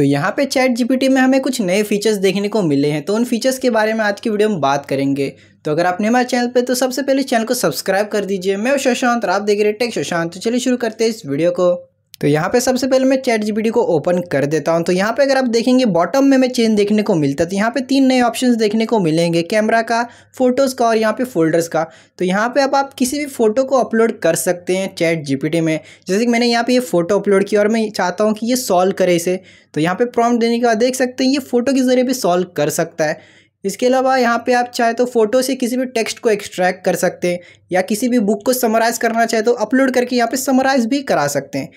तो यहाँ पे चैट जीपीटी में हमें कुछ नए फीचर्स देखने को मिले हैं तो उन फीचर्स के बारे में आज की वीडियो में बात करेंगे तो अगर आपने हमारे चैनल पे तो सबसे पहले चैनल को सब्सक्राइब कर दीजिए मैं शशांत आप देख रहे टेक शशांत तो चलिए शुरू करते हैं इस वीडियो को तो यहाँ पे सबसे पहले मैं चैट जीपीटी को ओपन कर देता हूँ तो यहाँ पे अगर आप देखेंगे बॉटम में हमें चेंज देखने को मिलता है तो यहाँ पे तीन नए ऑप्शंस देखने को मिलेंगे कैमरा का फोटोज़ का और यहाँ पे फोल्डर्स का तो यहाँ पे अब आप किसी भी फ़ोटो को अपलोड कर सकते हैं चैट जीपीटी में जैसे कि मैंने यहाँ पर ये फ़ोटो अपलोड किया और मैं चाहता हूँ कि ये सॉल्व करे इसे तो यहाँ पर प्रॉम्प्ट देने के बाद देख सकते हैं ये फ़ोटो के ज़रिए भी सॉल्व कर सकता है इसके अलावा यहाँ पे आप चाहे तो फोटो से किसी भी टेक्स्ट को एक्सट्रैक्ट कर सकते हैं या किसी भी बुक को समराइज़ करना चाहे तो अपलोड करके यहाँ पे समराइज़ भी करा सकते हैं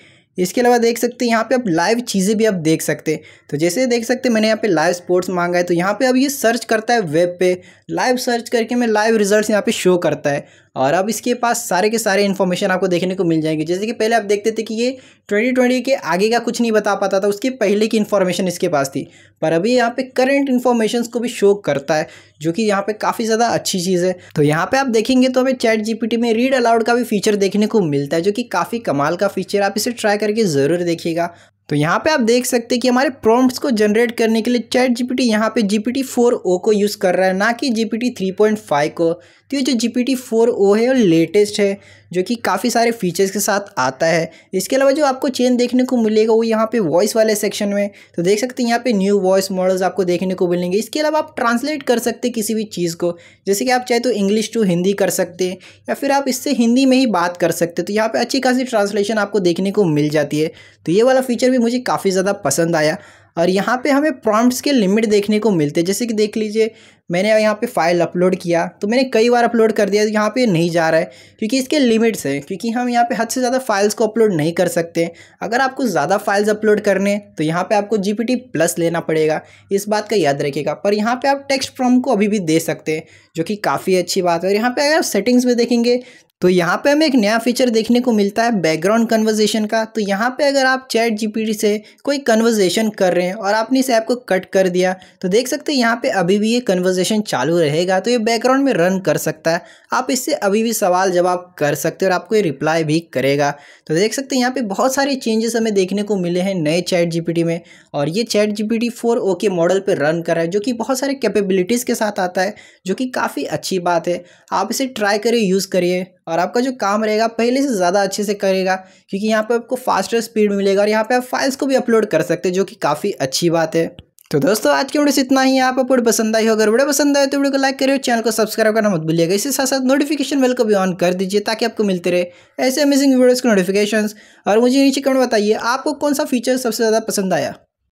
इसके अलावा देख सकते हैं यहाँ पे आप लाइव चीज़ें भी आप देख सकते हैं तो जैसे देख सकते हैं मैंने यहाँ पे लाइव स्पोर्ट्स मांगा है तो यहाँ पे अब ये सर्च करता है वेब पे लाइव सर्च करके मैं लाइव रिजल्ट्स यहाँ पे शो करता है और अब इसके पास सारे के सारे इन्फॉर्मेशन आपको देखने को मिल जाएंगे जैसे कि पहले आप देखते थे कि ये 2020 के आगे का कुछ नहीं बता पाता था उसके पहले की इन्फॉर्मेशन इसके पास थी पर अभी यहाँ पे करंट इन्फॉर्मेशन को भी शो करता है जो कि यहाँ पे काफ़ी ज़्यादा अच्छी चीज़ है तो यहाँ पे आप देखेंगे तो हमें चैट जी में रीड अलाउड का भी फीचर देखने को मिलता है जो कि काफ़ी कमाल का फीचर आप इसे ट्राई करके ज़रूर देखिएगा तो यहाँ पे आप देख सकते हैं कि हमारे प्रॉम्प्ट्स को जनरेट करने के लिए चैट जीपीटी यहाँ पे जीपीटी फोर ओ को यूज़ कर रहा है ना कि जीपीटी थ्री पॉइंट फाइव को तो ये जो जीपीटी फोर ओ है वो लेटेस्ट है जो कि काफ़ी सारे फीचर्स के साथ आता है इसके अलावा जो आपको चेन देखने को मिलेगा वो यहाँ पे वॉइस वाले सेक्शन में तो देख सकते हैं यहाँ पे न्यू वॉइस मॉडल्स आपको देखने को मिलेंगे इसके अलावा आप ट्रांसलेट कर सकते हैं किसी भी चीज़ को जैसे कि आप चाहे तो इंग्लिश टू हिंदी कर सकते हैं या फिर आप इससे हिंदी में ही बात कर सकते तो यहाँ पर अच्छी खासी ट्रांसलेशन आपको देखने को मिल जाती है तो ये वाला फीचर भी मुझे काफ़ी ज़्यादा पसंद आया और यहाँ पे हमें प्रॉम्प्ट्स के लिमिट देखने को मिलते हैं जैसे कि देख लीजिए मैंने यहाँ पे फाइल अपलोड किया तो मैंने कई बार अपलोड कर दिया तो यहाँ पे नहीं जा रहा है क्योंकि इसके लिमिट्स हैं क्योंकि हम यहाँ पे हद से ज़्यादा फाइल्स को अपलोड नहीं कर सकते अगर आपको ज़्यादा फाइल्स अपलोड करने तो यहाँ पे आपको जी प्लस लेना पड़ेगा इस बात का याद रखिएगा पर यहाँ पर आप टेक्स्ट फॉर्म को अभी भी दे सकते हैं जो कि काफ़ी अच्छी बात है और यहाँ पर अगर आप सेटिंग्स में देखेंगे तो यहाँ पे हमें एक नया फीचर देखने को मिलता है बैकग्राउंड कन्वर्जेशन का तो यहाँ पे अगर आप चैट जीपीटी से कोई कन्वर्जेशन कर रहे हैं और आपने इस ऐप को कट कर दिया तो देख सकते हैं यहाँ पे अभी भी ये कन्वर्जेशन सेशन चालू रहेगा तो ये बैकग्राउंड में रन कर सकता है आप इससे अभी भी सवाल जवाब कर सकते हो और आपको ये रिप्लाई भी करेगा तो देख सकते हैं यहाँ पे बहुत सारे चेंजेस हमें देखने को मिले हैं नए चैट जीपीटी में और ये chat GPT four okay model पर रन कर रहा है जो कि बहुत सारे कैपेबिलिटीज़ के साथ आता है जो कि काफ़ी अच्छी बात है आप इसे ट्राई करिए यूज़ करिए और आपका जो काम रहेगा पहले से ज़्यादा अच्छे से करेगा क्योंकि यहाँ पर आपको फास्टर स्पीड मिलेगा और यहाँ पर आप फाइल्स को भी अपलोड कर सकते हैं जो कि काफ़ी अच्छी बात है तो दोस्तों आज की वीडियो से इतना ही आप पूरी पसंद आई हो अगर वीडियो पसंद आए तो वीडियो को लाइक करिए चैनल को सब्सक्राइब करना मत भूलिएगा इसी साथ साथ नोटिफिकेशन बेल को भी ऑन कर दीजिए ताकि आपको मिलते रहे ऐसे अमेजिंग वीडियोज़ के नोटिफिकेशंस और मुझे नीचे कमेंट बताइए आपको कौन सा फीचर सबसे ज़्यादा पसंद आया